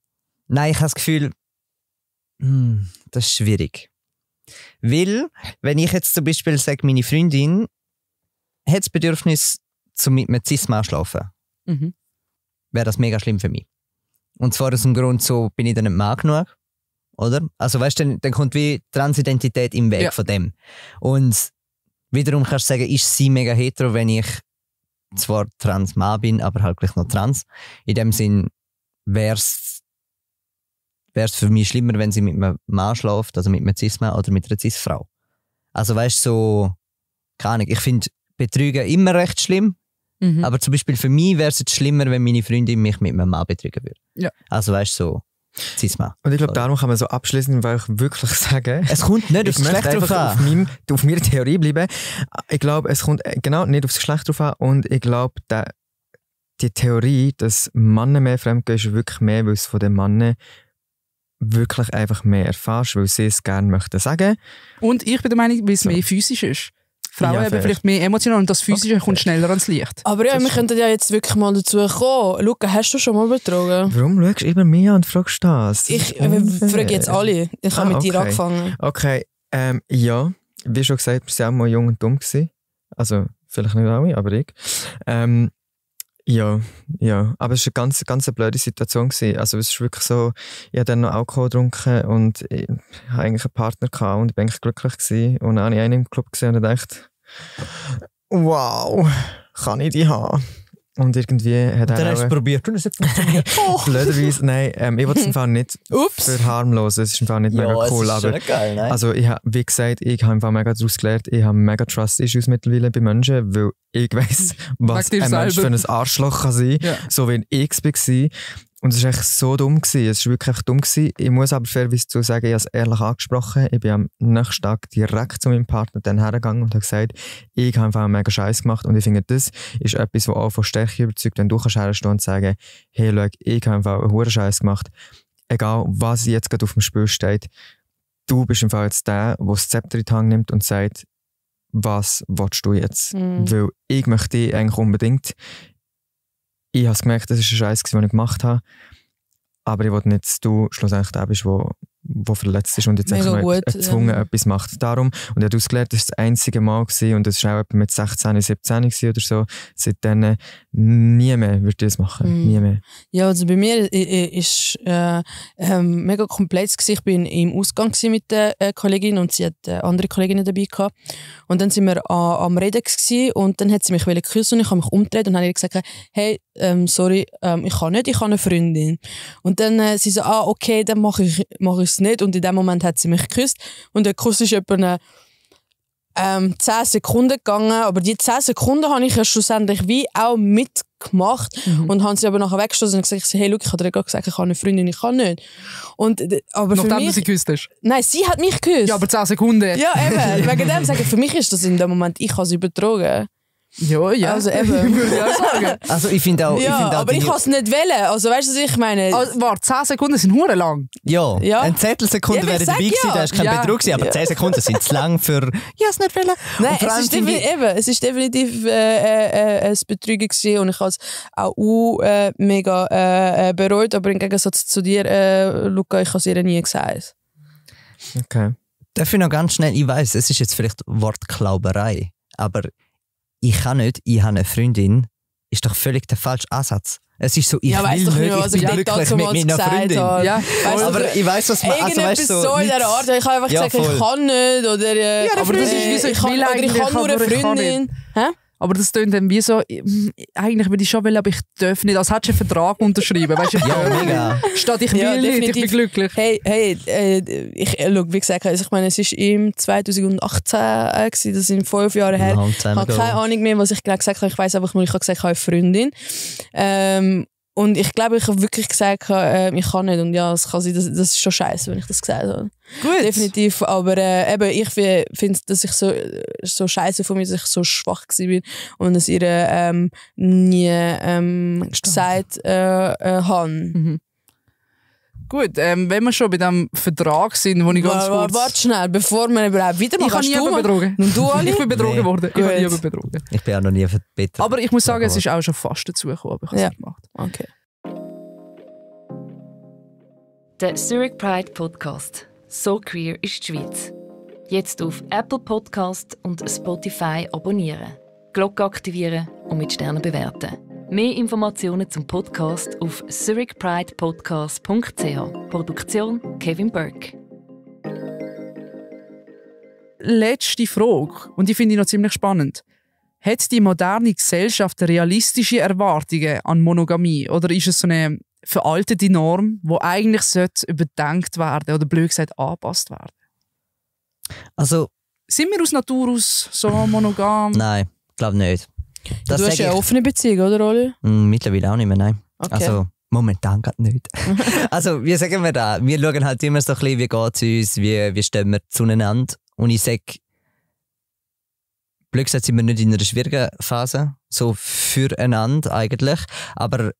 nein, ich habe das Gefühl, hm, das ist schwierig. Weil, wenn ich jetzt zum Beispiel sage, meine Freundin hat das Bedürfnis, zu mit einem Cis-Mann schlafen, mhm. wäre das mega schlimm für mich. Und zwar aus dem Grund, so bin ich dann nicht Mann genug oder? Also weißt du, dann, dann kommt wie Transidentität im Weg ja. von dem. Und wiederum kannst du sagen, ist sie mega hetero, wenn ich zwar trans Mann bin, aber halt gleich noch trans. In dem Sinn wäre es für mich schlimmer, wenn sie mit einem Mann schläft, also mit einem Cis-Mann oder mit einer Cis-Frau. Also weißt du, so, keine Ahnung, ich finde Betrügen immer recht schlimm, mhm. aber zum Beispiel für mich wäre es jetzt schlimmer, wenn meine Freundin mich mit einem Mann betrügen würde. Ja. Also weißt du, so, Zisma. Und ich glaube, darum kann man so abschließend wirklich sagen, es kommt nicht aufs Geschlecht drauf an. Auf, meinem, auf meiner Theorie bleiben. Ich glaube, es kommt äh, genau nicht aufs Geschlecht drauf an und ich glaube, die Theorie, dass Männer mehr fremdgehen, ist wirklich mehr, weil es von den Männern wirklich einfach mehr erfährst, weil sie es gerne möchten sagen. Und ich bin der Meinung, weil es so. mehr physisch ist. Frauen ja, eben vielleicht mehr emotional und das Physische okay. kommt schneller ans Licht. Aber ja, das wir könnten ja jetzt wirklich mal dazu kommen. Luca, hast du schon mal betrogen? Warum schaust du immer mich an und fragst das? das ich frage jetzt alle. Ich ah, habe mit okay. dir angefangen. Okay, ähm, ja. Wie schon gesagt, wir waren auch mal jung und dumm. Gewesen. Also, vielleicht nicht alle, aber ich. Ähm, ja, ja. Aber es war eine ganz, ganz eine blöde Situation. Gewesen. Also es ist wirklich so, ich habe dann noch Alkohol getrunken und ich hatte eigentlich einen Partner gehabt und ich war eigentlich glücklich. Gewesen. Und dann habe ich einen im Club gesehen und dachte, wow, kann ich die haben? Und irgendwie hat und er. Dann hast du es probiert und es hat funktioniert. Oh. Blöderweise, nein, ähm, ich wollte es im Fall für harmlos. Es ist einfach nicht ja, mega cool. aber geil, nein? Also, ich hab, wie gesagt, ich habe einfach mega daraus gelernt, ich habe mega Trust-Issues mittlerweile bei Menschen, weil ich weiß, was ein selber. Mensch für ein Arschloch kann sein kann, ja. so wie ich es war. Und es war echt so dumm. Gewesen. Es war wirklich dumm. Gewesen. Ich muss aber fairerweise zu sagen, ich habe es ehrlich angesprochen. Ich bin am nächsten Tag direkt zu meinem Partner dann hergegangen und habe gesagt, ich habe einfach einen mega Scheiß gemacht. Und ich finde, das ist etwas, was auch von Stärke überzeugt, wenn du kannst herstehen und sagen, hey, schau, ich habe einfach einen hohen Scheiß gemacht. Egal, was jetzt gerade auf dem Spiel steht, du bist im Fall jetzt der, der das Zepter in die Hand nimmt und sagt, was willst du jetzt? Mhm. Weil ich möchte dich eigentlich unbedingt ich habe gemerkt, das ist ein Scheiß, den ich gemacht habe. Aber ich wollte nicht, dass du schlussendlich der bist, der der verletzt ist und jetzt Mega gut, erzwungen ja. Ähm. etwas macht. Darum, und er hat ausgelernt, das war das einzige Mal gewesen, und das war auch mit 16, 17 oder so. Seitdem äh, nie mehr würde ich das machen. Mm. Nie mehr. Ja, also bei mir war äh, äh, äh ähm, mega komplex. Gewesen. Ich war im Ausgang mit der äh, Kollegin und sie hat äh, andere Kolleginnen dabei gehabt. Und dann sind wir an, am Reden gewesen, und dann hat sie mich küssen und ich habe mich umgedreht und habe ihr gesagt, hey, ähm, sorry, ähm, ich kann nicht, ich habe eine Freundin. Und dann äh, sie so, ah, okay, dann mache ich es mach nicht nicht. Und in dem Moment hat sie mich geküsst. Und der Kuss ist etwa eine, ähm, 10 Sekunden gegangen. Aber die 10 Sekunden habe ich ja schlussendlich wie auch mitgemacht. Mhm. Und haben sie aber nachher weggestoßen und gesagt, hey, look, ich habe dir gerade gesagt, ich habe eine Freundin, ich kann nicht. Und, äh, aber Nachdem für mich, du sie geküsst hast? Nein, sie hat mich geküsst. Ja, aber 10 Sekunden. Ja, eben. Wegen dem sagen, für mich ist das in dem Moment, ich habe sie übertragen. Ja, ja. Also eben, würde ich auch sagen. Also ich finde auch... Ja, find auch aber ich kann es nicht wählen. Also weißt du, was ich meine? Also, warte, 10 Sekunden sind hure lang. Ja, ja. eine Zettelsekunde ja, wäre dabei gewesen, ja. da ist kein ja. Betrug gewesen, aber ja. 10 Sekunden sind zu lang für... Ich habe es nicht wählen. Nein, es ist, definitiv, ich... eben, es ist definitiv äh, äh, äh ein Betrügen gewesen und ich habe es auch uh, äh, mega äh, äh, bereut, aber im Gegensatz zu dir, äh, Luca, ich habe es ihr nie gesagt. Okay. Darf ich noch ganz schnell, ich weiß, es ist jetzt vielleicht Wortklauberei, aber ich kann nicht, ich habe eine Freundin, ist doch völlig der falsche Ansatz. Es ist so, ich ja, will doch nicht, also mehr, was ich glücklich mit meiner Freundin. Ja, weißt aber ich weiß, was man also weißt, so, so in der Art. Ich habe einfach ja, gesagt, voll. ich kann nicht oder. Äh, ja, aber das ist wie so, ich, will kann, oder ich kann nur eine Freundin. Hä? Aber das tönt dann wie so, eigentlich würde ich schon wollen, aber ich darf nicht. Als hättest du einen Vertrag unterschrieben, weißt du? ja, mega. Statt ich will ja, nicht, ich bin glücklich. Hey, hey, äh, ich, äh, look, wie gesagt, also ich meine, es war im 2018, äh, gewesen, das sind fünf Jahre her. Ich habe keine Ahnung mehr, was ich gerade gesagt habe. Ich weiß einfach nur, ich habe gesagt, ich habe eine Freundin. Ähm, und ich glaube, ich habe wirklich gesagt, äh, ich kann nicht. Und ja, das, kann sein, das, das ist schon scheiße, wenn ich das gesagt habe. Gut. Definitiv. Aber äh, eben, ich finde, dass ich so, äh, so scheiße von mir, dass ich so schwach war und dass ich äh, ähm, nie ähm, gesagt äh, äh, habe. Mhm. Gut, ähm, wenn wir schon bei diesem Vertrag sind, wo ich ganz warte, kurz... Warte schnell, bevor wir überhaupt wieder weitermachen. Ich habe nie betrogen. Und du, Ali? Ich bin betrogen nee. worden. Ich habe nie betrogen. Ich bin auch noch nie verbettelt. Aber ich muss sagen, es ist auch schon fast dazugekommen, aber ich habe es ja. nicht gemacht. Okay. Der Zurich Pride Podcast. So queer ist die Schweiz. Jetzt auf Apple Podcast und Spotify abonnieren, Glocke aktivieren und mit Sternen bewerten. Mehr Informationen zum Podcast auf zurichpridepodcast.ch. Produktion Kevin Burke. Letzte Frage, und die finde ich noch ziemlich spannend. Hat die moderne Gesellschaft realistische Erwartungen an Monogamie? Oder ist es so eine veraltete Norm, die eigentlich überdenkt werden oder blöd gesagt angepasst werden? Also. Sind wir aus Natur aus so monogam? Nein, ich glaube nicht. Das du hast ja eine offene Beziehung, oder Oli? Mm, mittlerweile auch nicht mehr, nein. Okay. Also momentan gerade nicht. also wie sagen wir da? Wir schauen halt immer so ein bisschen, wie geht es uns, wie, wie stehen wir zueinander. Und ich sage, blöd gesagt sind wir nicht in einer schwierigen Phase, so füreinander eigentlich. Aber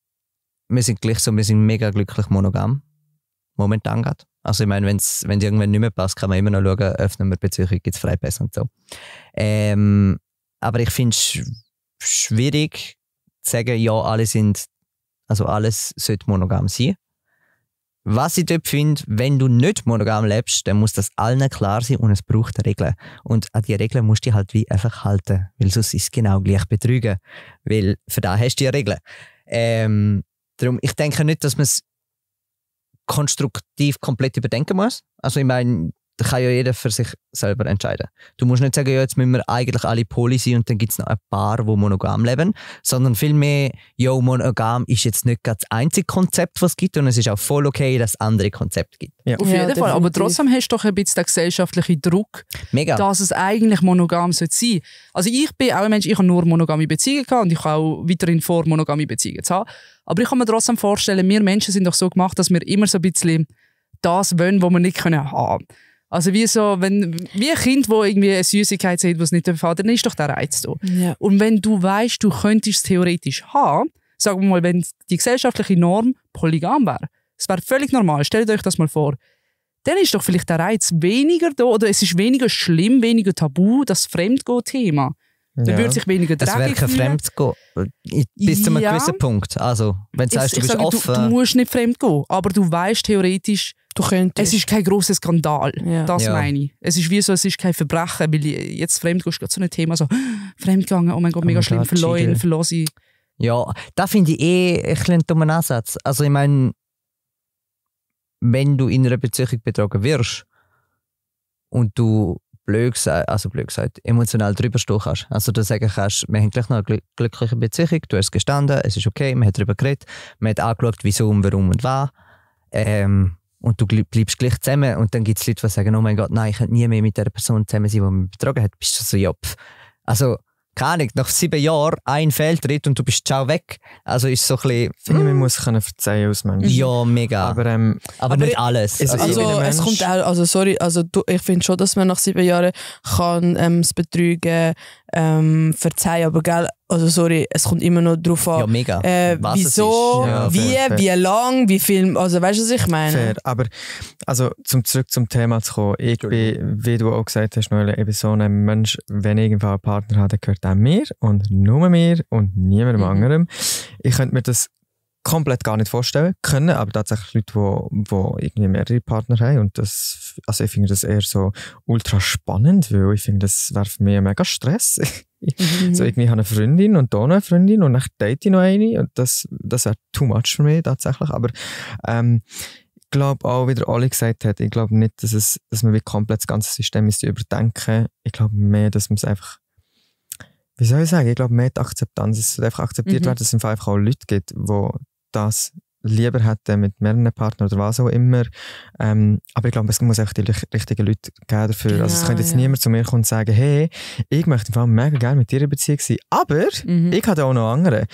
wir sind gleich so, wir sind mega glücklich monogam. Momentan gerade. Also ich meine, wenn es irgendwann nicht mehr passt, kann man immer noch schauen, öffnen wir Beziehungen, gibt es Freipässe und so. Ähm, aber ich finde es schwierig zu sagen, ja, alle sind, also alles sollte monogam sein. Was ich dort finde, wenn du nicht monogam lebst, dann muss das allen klar sein und es braucht Regeln. Und an die Regeln musst du dich halt wie einfach halten, weil sonst ist es genau gleich betrügen. Weil für da hast du ja Regeln. Ähm, darum, ich denke nicht, dass man es konstruktiv komplett überdenken muss. Also ich meine, da kann ja jeder für sich selber entscheiden. Du musst nicht sagen, ja, jetzt müssen wir eigentlich alle poly sein und dann gibt es noch ein paar, die monogam leben, sondern vielmehr, ja, monogam ist jetzt nicht das einzige Konzept, das es gibt und es ist auch voll okay, dass es andere Konzepte gibt. Ja. Auf jeden ja, Fall, aber trotzdem hast du doch ein bisschen den gesellschaftlichen Druck, Mega. dass es eigentlich monogam sein sollte. Also ich bin auch ein Mensch, ich habe nur monogame Beziehungen gehabt und ich habe auch weiterhin vor, monogame Beziehungen zu haben. Aber ich kann mir trotzdem vorstellen, wir Menschen sind doch so gemacht, dass wir immer so ein bisschen das wollen, was wir nicht können haben können. Also wie so, wenn, wie ein Kind, wo irgendwie eine Süßigkeit sieht, was nicht hat, dann ist doch der Reiz da. Ja. Und wenn du weißt, du könntest es theoretisch haben, sagen wir mal, wenn die gesellschaftliche Norm polygam wäre, es wäre völlig normal, stellt euch das mal vor, dann ist doch vielleicht der Reiz weniger da oder es ist weniger schlimm, weniger tabu, das fremdgo thema Dann würde sich weniger Es wäre kein Fremdgo äh, Bis zu einem gewissen Punkt. Also, wenn du sagst, du bist sage, offen. Du, du musst nicht fremdgehen, aber du weißt theoretisch, Du könntest. Es ist kein großer Skandal, ja. das ja. meine ich. Es ist wie so, es ist kein Verbrechen, weil jetzt fremd gehst du zu einem Thema so, fremdgegangen, oh mein Gott, oh mega schlimm, halt verloren, verlose Ja, da finde ich eh ein bisschen dummen Ansatz. Also ich meine, wenn du in einer Beziehung betrogen wirst und du blöd gesagt, also blöd gesagt, emotional drüber stehen Also du sagen kannst, wir haben gleich noch eine glückliche Beziehung, du hast gestanden, es ist okay, man hat darüber geredet, man hat angeschaut, wieso und warum und was. Ähm, und du bleibst gleich zusammen und dann gibt es Leute, die sagen, oh mein Gott, nein, ich könnte nie mehr mit der Person zusammen sein, die mich betrogen hat, bist du so, ja, pff. Also, keine Ahnung, nach sieben Jahren ein Fehltritt und du bist schon weg. Also ist so ein bisschen... Ich finde, man muss können verzeihen als Mensch. Ja, mega. Aber, ähm, aber, aber nicht ich, alles. Also, also es kommt auch... Also sorry, also du, ich finde schon, dass man nach sieben Jahren kann ähm, das Betrügen ähm, verzeih, aber gell, also sorry, es kommt immer noch drauf an. Ja, mega. Äh, Was wieso, ja, wie, fair, wie lang, wie viel, also weißt du, was ich meine? Fair, aber also zum, zurück zum Thema zu kommen, ich bin, wie du auch gesagt hast, Noelle, eben so ein Mensch, wenn ich irgendwann einen Partner hat, dann gehört auch mir und nur mir und niemandem mhm. anderem. Ich könnte mir das komplett gar nicht vorstellen können, aber tatsächlich Leute, die wo, irgendwie mehrere Partner haben und das, also ich finde das eher so ultra spannend, weil ich finde, das wäre für mich mega Stress. Mhm. so irgendwie habe eine Freundin und da noch eine Freundin und dann date ich noch eine und das, das wäre too much für mich tatsächlich, aber ähm, ich glaube auch, wie der Oli gesagt hat, ich glaube nicht, dass, es, dass man wie komplett das ganze System müsste überdenken Ich glaube mehr, dass man es einfach wie soll ich sagen, ich glaube, mehr die Akzeptanz. Es wird einfach akzeptiert mhm. werden, dass es einfach auch Leute gibt, die das lieber hätte mit mehreren Partnern oder was auch immer. Ähm, aber ich glaube, es muss auch die richtigen Leute geben dafür. Genau, also es könnte jetzt ja. niemand zu mir kommen und sagen, hey, ich möchte im Fall mega gerne mit dir in Beziehung sein, aber mhm. ich habe auch noch andere.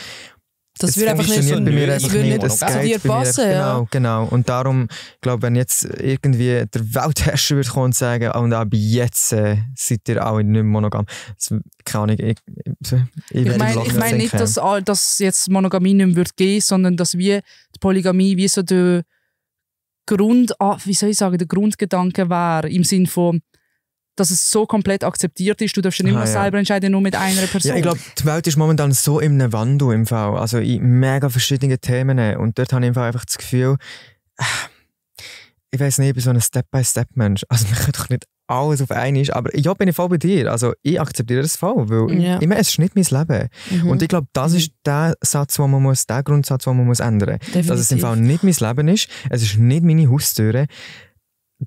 Das es würde einfach nicht so bei mir einfach würde nicht, das zu dir passen. Ja. Genau, genau. Und darum, ich glaube, wenn jetzt irgendwie der Weltherrscher würde kommen und sagen, ah, und ab jetzt äh, seid ihr auch nicht monogam. Das, keine Ahnung, ich, ich, ich, ich meine ich mein nicht, dass, dass jetzt Monogamie nicht mehr wird sondern dass wie die Polygamie wie so der Grund, ah, wie soll ich sagen, der Grundgedanke wäre, im Sinne von, dass es so komplett akzeptiert ist. Du darfst ja nicht mehr ah, selber entscheiden, nur mit einer Person. Ja, ich glaube, die Welt ist momentan so im Wandel im Fall. Also in mega verschiedenen Themen. Und dort habe ich einfach das Gefühl, ich weiß nicht, ich bin so ein Step-by-Step-Mensch. Also man kann doch nicht alles auf einmal ist. Aber ja, bin ich voll bei dir. Also ich akzeptiere das voll, weil ja. ich, es ist nicht mein Leben. Mhm. Und ich glaube, das mhm. ist der Satz, den man muss, der Grundsatz, den man muss ändern muss. Dass es im Fall nicht mein Leben ist, es ist nicht meine Haustüre.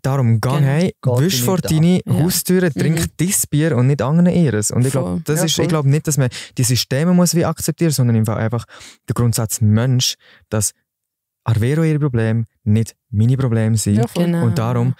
Darum, gang genau, hey, wisch vor deine ja. trink mhm. dein Bier und nicht anderen ihres. Und ich glaube ja, glaub nicht, dass man die Systeme muss wie akzeptieren sondern einfach der Grundsatz Mensch, dass Arvero ihre Probleme nicht meine Probleme sind. Ja, und genau. darum,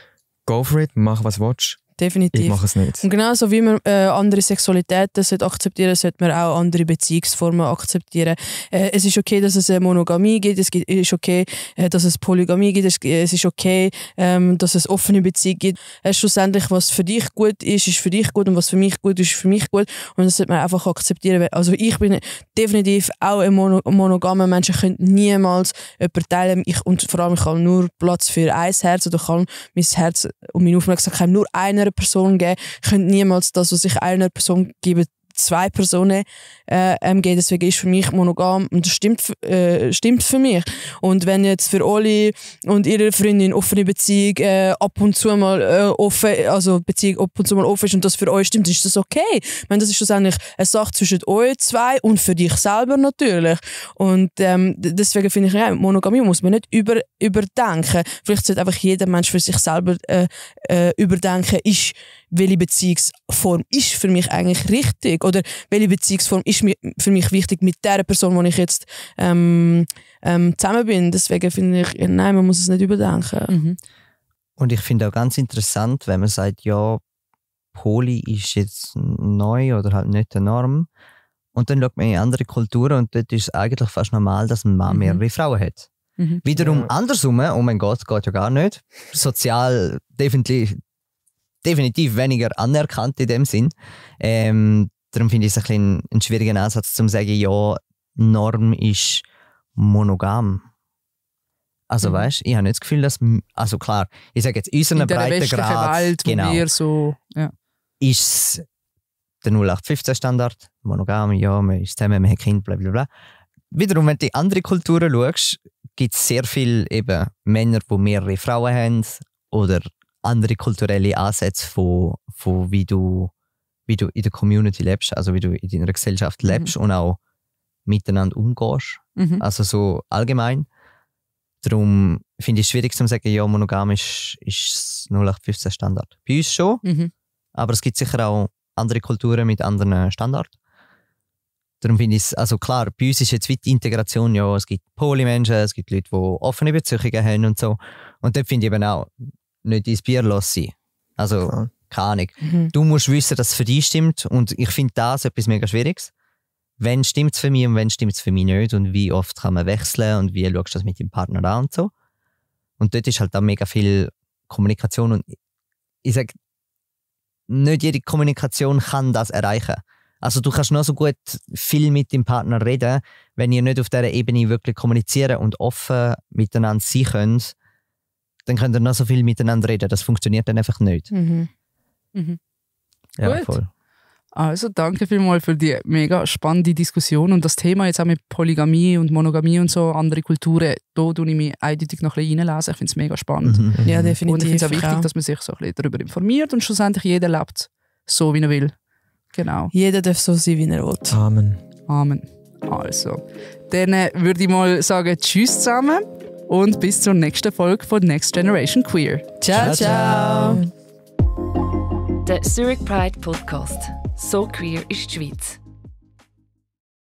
go for it, mach was du willst definitiv. Ich mache es nicht. Und genauso wie man äh, andere Sexualitäten sollte akzeptieren sollte sollte man auch andere Beziehungsformen akzeptieren. Äh, es ist okay, dass es Monogamie gibt, es ist okay, äh, dass es Polygamie gibt, es ist okay, ähm, dass es offene Beziehungen gibt. Äh, schlussendlich, was für dich gut ist, ist für dich gut und was für mich gut ist, ist für mich gut. Und das sollte man einfach akzeptieren. Also ich bin definitiv auch ein Mono monogamer Mensch. Ich könnte niemals jemanden teilen. Ich, und vor allem, ich habe nur Platz für ein Herz oder kann mein Herz und meine Aufmerksamkeit nur einer einer Person geben, könnt niemals das, was ich einer Person gebe, zwei Personen äh, ähm, geht. Deswegen ist für mich monogam und das stimmt, äh, stimmt für mich. Und wenn jetzt für Oli und ihre Freundin offene Beziehung äh, ab und zu mal äh, offen, also Beziehung ab und zu mal offen ist und das für euch stimmt, ist das okay. Ich meine, das ist schlussendlich eine Sache zwischen euch zwei und für dich selber natürlich. Und ähm, deswegen finde ich, ja, Monogamie muss man nicht über, überdenken. Vielleicht sollte einfach jeder Mensch für sich selber äh, äh, überdenken, ist welche Beziehungsform ist für mich eigentlich richtig oder welche Beziehungsform ist für mich wichtig mit der Person, mit der ich jetzt ähm, ähm, zusammen bin. Deswegen finde ich, nein, man muss es nicht überdenken. Mhm. Und ich finde auch ganz interessant, wenn man sagt, ja, Poli ist jetzt neu oder halt nicht die Norm. Und dann schaut man in andere Kulturen und dort ist es eigentlich fast normal, dass ein Mann mhm. mehrere Frauen hat. Mhm. Wiederum ja. andersrum, oh mein Gott, geht ja gar nicht. Sozial definitiv, definitiv weniger anerkannt in dem Sinn. Ähm, darum finde ich es ein, ein schwierigen Ansatz, zu sagen, ja, Norm ist monogam. Also mhm. weißt, ich habe nicht das Gefühl, dass also klar, ich sage jetzt unseren Breitengrad, Welt, genau, wir so, ja. ist der 0815 Standard monogam, ja, man ist zusammen, man hat Kind, bla bla bla. Wiederum, wenn du in andere Kulturen schaust, gibt es sehr viele eben Männer, die mehrere Frauen haben oder andere kulturelle Ansätze von, von wie, du, wie du in der Community lebst, also wie du in deiner Gesellschaft mhm. lebst mhm. und auch miteinander umgehst. Mhm. Also so allgemein. Darum finde ich es schwierig zu sagen, ja, monogam ist, ist 0815 Standard. Bei uns schon, mhm. aber es gibt sicher auch andere Kulturen mit anderen Standards. Darum finde ich es, also klar, bei uns ist jetzt wie Integration, ja, es gibt Polymenschen, es gibt Leute, die offene Beziehungen haben und so. Und dort finde ich eben auch, nicht ins Bier lassen. Also, okay. keine Ahnung. Mhm. Du musst wissen, dass es für dich stimmt. Und ich finde das etwas mega Schwieriges. Wenn stimmt es für mich und wenn stimmt es für mich nicht und wie oft kann man wechseln und wie schaust du das mit dem Partner an und so. Und dort ist halt dann mega viel Kommunikation und ich sage, nicht jede Kommunikation kann das erreichen. Also du kannst noch so gut viel mit dem Partner reden, wenn ihr nicht auf dieser Ebene wirklich kommunizieren und offen miteinander sein könnt, dann könnt ihr noch so viel miteinander reden. Das funktioniert dann einfach nicht. Mhm. Mhm. Ja, Gut. voll. Also danke vielmals für die mega spannende Diskussion und das Thema jetzt auch mit Polygamie und Monogamie und so, andere Kulturen, da tue ich mich eindeutig noch ein bisschen reinlesen. Ich finde es mega spannend. Mhm, mhm. Ja, definitiv. Und ich finde es auch wichtig, ja. dass man sich so ein bisschen darüber informiert und schlussendlich jeder lebt so, wie er will. Genau. Jeder darf so sein, wie er will. Amen. Amen. Also, dann äh, würde ich mal sagen, tschüss zusammen und bis zur nächsten Folge von Next Generation Queer. Ciao, ciao. Der Zurich Pride Podcast. So queer ist die Schweiz.